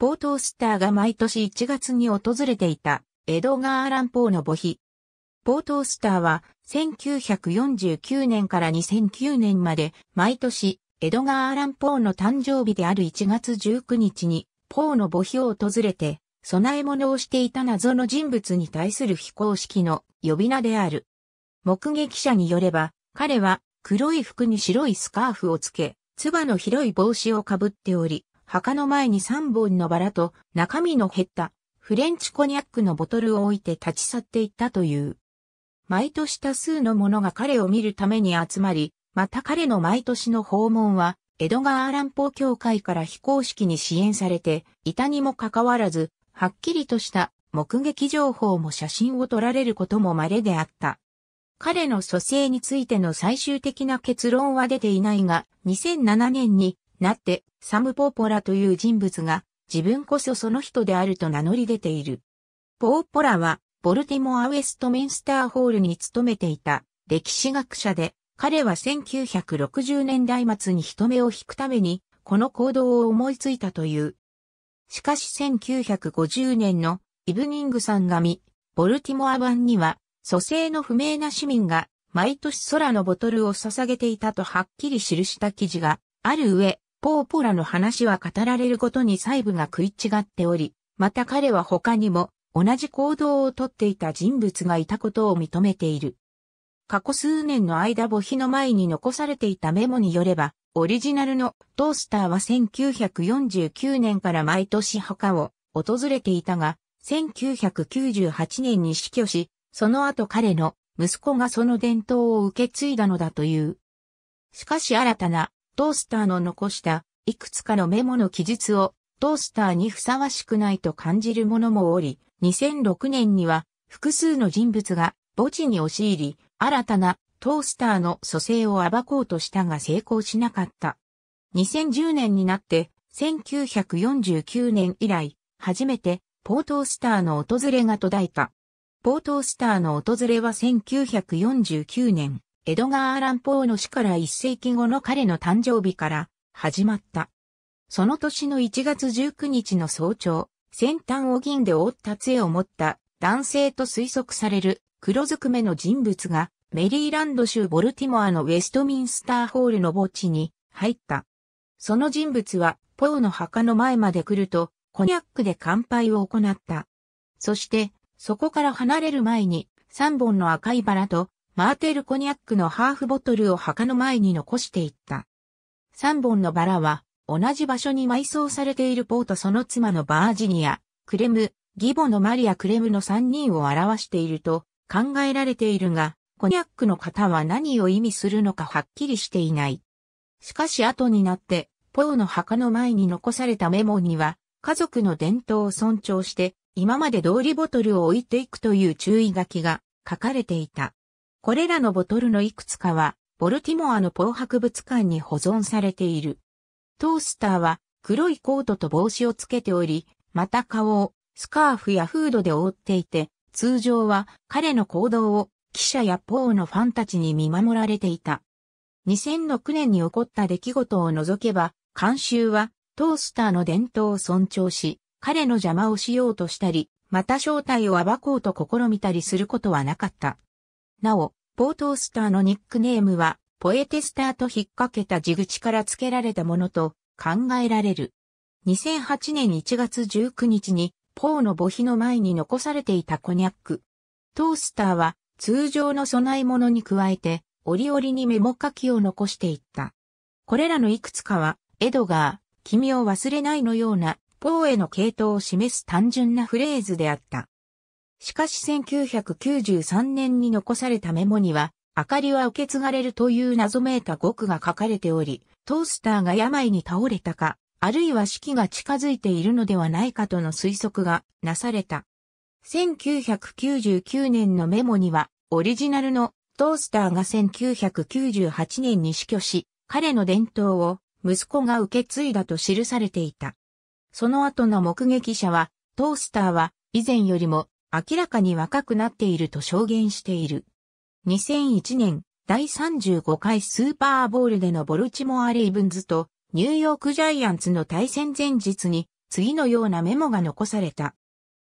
ポートースターが毎年1月に訪れていた、エドガー・アラン・ポーの墓碑。ポートースターは、1949年から2009年まで、毎年、エドガー・アラン・ポーの誕生日である1月19日に、ポーの墓碑を訪れて、備え物をしていた謎の人物に対する非公式の呼び名である。目撃者によれば、彼は黒い服に白いスカーフをつけ、つばの広い帽子をかぶっており、墓の前に3本のバラと中身の減ったフレンチコニャックのボトルを置いて立ち去っていったという。毎年多数の者が彼を見るために集まり、また彼の毎年の訪問は、江戸川乱歩協会から非公式に支援されていたにもかかわらず、はっきりとした目撃情報も写真を撮られることも稀であった。彼の蘇生についての最終的な結論は出ていないが、2007年になって、サム・ポーポラという人物が、自分こそその人であると名乗り出ている。ポーポラは、ボルティモア・ウェストミンスターホールに勤めていた歴史学者で、彼は1960年代末に人目を引くために、この行動を思いついたという。しかし1950年のイブニングさん紙、ボルティモア版には、蘇生の不明な市民が毎年空のボトルを捧げていたとはっきり記した記事がある上、ポーポラの話は語られることに細部が食い違っており、また彼は他にも同じ行動をとっていた人物がいたことを認めている。過去数年の間墓碑の前に残されていたメモによれば、オリジナルのトースターは1949年から毎年墓を訪れていたが、1998年に死去し、その後彼の息子がその伝統を受け継いだのだという。しかし新たなトースターの残したいくつかのメモの記述をトースターにふさわしくないと感じるものもおり、2006年には複数の人物が墓地に押し入り、新たなトースターの蘇生を暴こうとしたが成功しなかった。2010年になって1949年以来、初めてポートースターの訪れが途絶えた。ポートースターの訪れは1949年、エドガー・アラン・ポーの死から一世紀後の彼の誕生日から始まった。その年の1月19日の早朝、先端を銀で覆った杖を持った男性と推測される黒ずくめの人物がメリーランド州ボルティモアのウェストミンスターホールの墓地に入った。その人物はポーの墓の前まで来るとコニャックで乾杯を行った。そしてそこから離れる前に3本の赤いバラとマーテルコニャックのハーフボトルを墓の前に残していった。3本のバラは、同じ場所に埋葬されているポーとその妻のバージニア、クレム、義母のマリア・クレムの3人を表していると考えられているが、コニャックの方は何を意味するのかはっきりしていない。しかし後になって、ポーの墓の前に残されたメモには、家族の伝統を尊重して、今まで通りボトルを置いていくという注意書きが書かれていた。これらのボトルのいくつかは、ボルティモアのポー博物館に保存されている。トースターは黒いコートと帽子をつけており、また顔をスカーフやフードで覆っていて、通常は彼の行動を記者やポーのファンたちに見守られていた。2006年に起こった出来事を除けば、監修はトースターの伝統を尊重し、彼の邪魔をしようとしたり、また正体を暴こうと試みたりすることはなかった。なお、ポートースターのニックネームは、ポエテスターと引っ掛けた地口から付けられたものと考えられる。2008年1月19日に、ポーの墓碑の前に残されていたコニャック。トースターは、通常の備え物に加えて、折々にメモ書きを残していった。これらのいくつかは、エドガー、君を忘れないのような、ポーへの系統を示す単純なフレーズであった。しかし1993年に残されたメモには、明かりは受け継がれるという謎めいた語句が書かれており、トースターが病に倒れたか、あるいは死期が近づいているのではないかとの推測がなされた。1999年のメモには、オリジナルのトースターが1998年に死去し、彼の伝統を息子が受け継いだと記されていた。その後の目撃者は、トースターは以前よりも明らかに若くなっていると証言している。2001年、第35回スーパーボールでのボルチモア・レイブンズとニューヨークジャイアンツの対戦前日に次のようなメモが残された。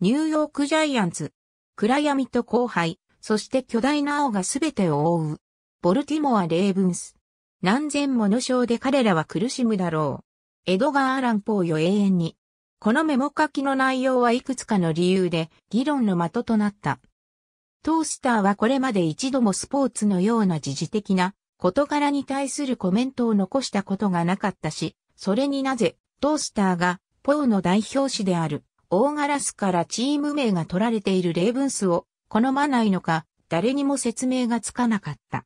ニューヨークジャイアンツ、暗闇と後輩、そして巨大な青が全てを覆う。ボルティモア・レイブンス。何千もの章で彼らは苦しむだろう。エドガー・アラン・ポーよ永遠に。このメモ書きの内容はいくつかの理由で議論の的となった。トースターはこれまで一度もスポーツのような時事的な事柄に対するコメントを残したことがなかったし、それになぜトースターがポーの代表誌である大ガラスからチーム名が取られている例文数を好まないのか誰にも説明がつかなかった。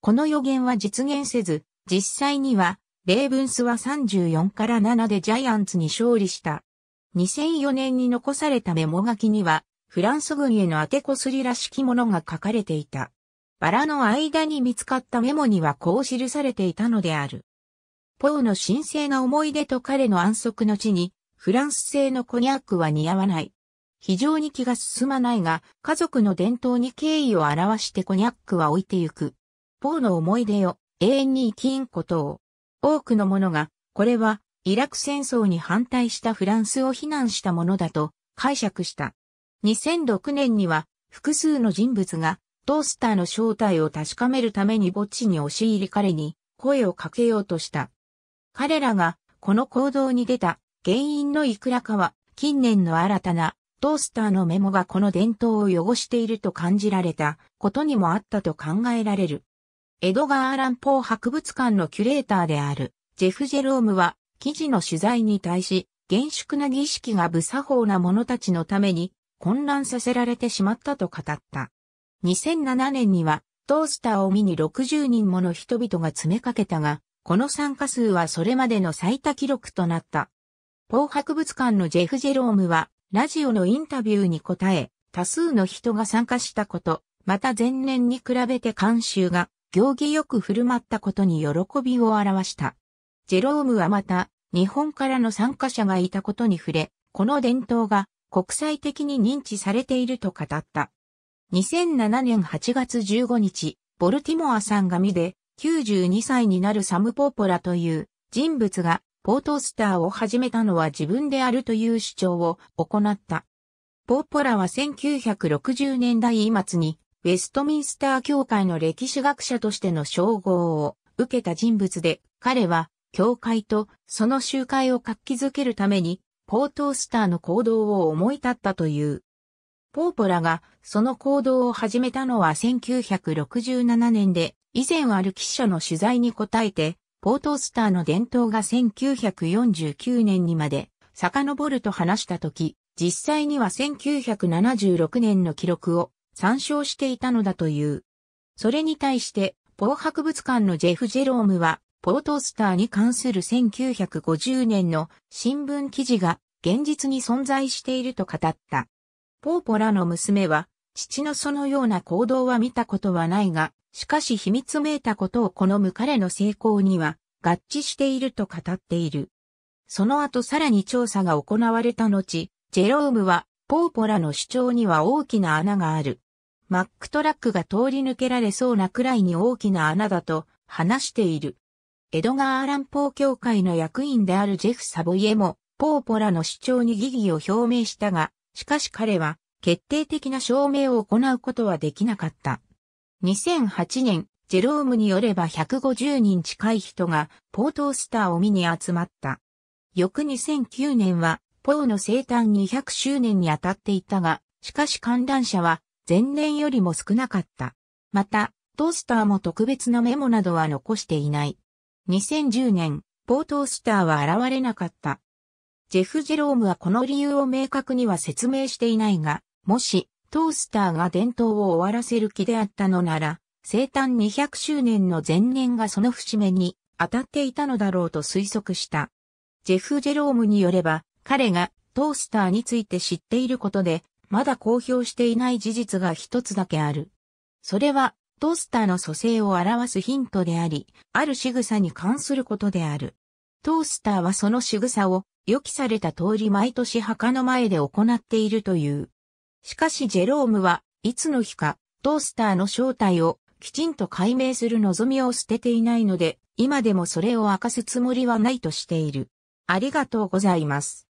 この予言は実現せず、実際には、レーブンスは34から7でジャイアンツに勝利した。2004年に残されたメモ書きには、フランス軍への当てこすりらしきものが書かれていた。バラの間に見つかったメモにはこう記されていたのである。ポーの神聖な思い出と彼の安息の地に、フランス製のコニャックは似合わない。非常に気が進まないが、家族の伝統に敬意を表してコニャックは置いてゆく。ポーの思い出よ、永遠に生きんことを。多くの者が、これはイラク戦争に反対したフランスを非難したものだと解釈した。2006年には複数の人物がトースターの正体を確かめるために墓地に押し入り彼に声をかけようとした。彼らがこの行動に出た原因のいくらかは近年の新たなトースターのメモがこの伝統を汚していると感じられたことにもあったと考えられる。エドガー・アラン・ポー博物館のキュレーターであるジェフ・ジェロームは記事の取材に対し、厳粛な儀式が無作法な者たちのために混乱させられてしまったと語った。2007年には、トースターを見に60人もの人々が詰めかけたが、この参加数はそれまでの最多記録となった。ポー博物館のジェフ・ジェロームは、ラジオのインタビューに答え、多数の人が参加したこと、また前年に比べて監修が、行儀よく振る舞ったことに喜びを表した。ジェロームはまた、日本からの参加者がいたことに触れ、この伝統が国際的に認知されていると語った。2007年8月15日、ボルティモアさんが見で、92歳になるサム・ポーポラという人物がポートスターを始めたのは自分であるという主張を行った。ポーポラは1960年代末にウェストミンスター教会の歴史学者としての称号を受けた人物で、彼は教会とその集会を活気づけるために、ポートースターの行動を思い立ったという。ポーポラがその行動を始めたのは1967年で、以前ある記者の取材に答えて、ポートースターの伝統が1949年にまで遡ると話したとき、実際には1976年の記録を参照していたのだという。それに対して、ポー博物館のジェフ・ジェロームは、ポートスターに関する1950年の新聞記事が現実に存在していると語った。ポーポラの娘は、父のそのような行動は見たことはないが、しかし秘密めいたことを好む彼の成功には合致していると語っている。その後さらに調査が行われた後、ジェロームはポーポラの主張には大きな穴がある。マックトラックが通り抜けられそうなくらいに大きな穴だと話している。エドガー・アラン・ポー協会の役員であるジェフ・サボイエも、ポーポラの主張に疑義を表明したが、しかし彼は、決定的な証明を行うことはできなかった。2008年、ジェロームによれば150人近い人がポートースターを見に集まった。翌2009年は、ポーの生誕200周年に当たっていたが、しかし観覧者は前年よりも少なかった。また、トースターも特別なメモなどは残していない。2010年、ポートースターは現れなかった。ジェフ・ジェロームはこの理由を明確には説明していないが、もし、トースターが伝統を終わらせる気であったのなら、生誕200周年の前年がその節目に当たっていたのだろうと推測した。ジェフ・ジェロームによれば、彼がトースターについて知っていることで、まだ公表していない事実が一つだけある。それは、トースターの組成を表すヒントであり、ある仕草に関することである。トースターはその仕草を予期された通り毎年墓の前で行っているという。しかしジェロームはいつの日かトースターの正体をきちんと解明する望みを捨てていないので、今でもそれを明かすつもりはないとしている。ありがとうございます。